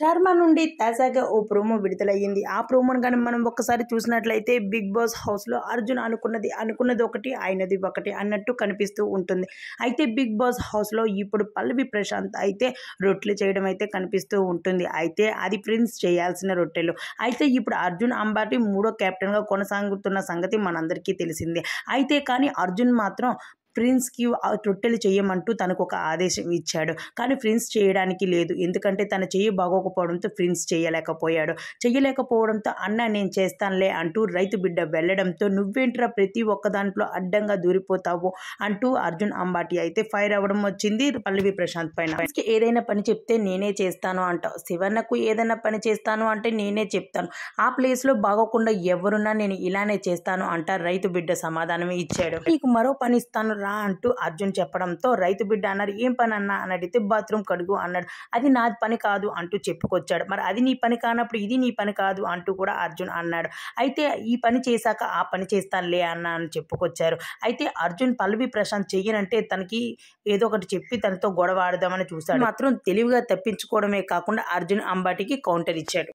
చర్మ నుండి తాజాగా ఓ ప్రోమో విడుదలయ్యింది ఆ ప్రోమోను కానీ మనం ఒక్కసారి చూసినట్లయితే బిగ్ బాస్ హౌస్లో అర్జున్ అనుకున్నది అనుకున్నది ఒకటి ఆయనది ఒకటి అన్నట్టు కనిపిస్తూ ఉంటుంది అయితే బిగ్ బాస్ హౌస్లో ఇప్పుడు పల్లవి ప్రశాంత్ అయితే రొట్టెలు చేయడం అయితే కనిపిస్తూ ఉంటుంది అయితే అది ప్రిన్స్ చేయాల్సిన రొట్టెలు అయితే ఇప్పుడు అర్జున్ అంబాటి మూడో కెప్టెన్గా కొనసాగుతున్న సంగతి మనందరికీ తెలిసిందే అయితే కానీ అర్జున్ మాత్రం ప్రిన్స్కి రొట్టెలు చేయమంటూ తనకు ఒక ఆదేశం ఇచ్చాడు కానీ ప్రిన్స్ చేయడానికి లేదు ఎందుకంటే తన చెయ్యి బాగోకపోవడంతో ప్రిన్స్ చేయలేకపోయాడు చేయలేకపోవడంతో అన్న నేను చేస్తానులే అంటూ రైతు బిడ్డ వెళ్ళడంతో నువ్వేంట్రా ప్రతి ఒక్క దాంట్లో అడ్డంగా దూరిపోతావు అంటూ అర్జున్ అంబాటి అయితే ఫైర్ అవ్వడం వచ్చింది పల్లవి ప్రశాంత్ పైన ఏదైనా పని చెప్తే నేనే చేస్తాను అంట శివన్నకు ఏదైనా పని చేస్తాను అంటే నేనే చెప్తాను ఆ ప్లేస్లో బాగోకుండా ఎవరున్నా నేను ఇలానే చేస్తాను అంట రైతు బిడ్డ సమాధానం ఇచ్చాడు నీకు మరో పని ఇస్తాను రా అంటూ అర్జున్ చెప్పడంతో రైతు బిడ్డ అన్నారు ఏం పని అన్నా అని అడిగితే బాత్రూమ్ కడుగు అన్నాడు అది నా పని కాదు అంటూ చెప్పుకొచ్చాడు మరి అది నీ పని కానప్పుడు ఇది నీ పని కాదు అంటూ కూడా అర్జున్ అన్నాడు అయితే ఈ పని చేశాక ఆ పని చేస్తానులే అన్న అని చెప్పుకొచ్చారు అయితే అర్జున్ పల్లవి ప్రశాంత్ చెయ్యనంటే తనకి ఏదో ఒకటి చెప్పి తనతో గొడవ ఆడదామని చూశాడు మాత్రం తెలివిగా తప్పించుకోవడమే కాకుండా అర్జున్ అంబాటికి కౌంటర్ ఇచ్చాడు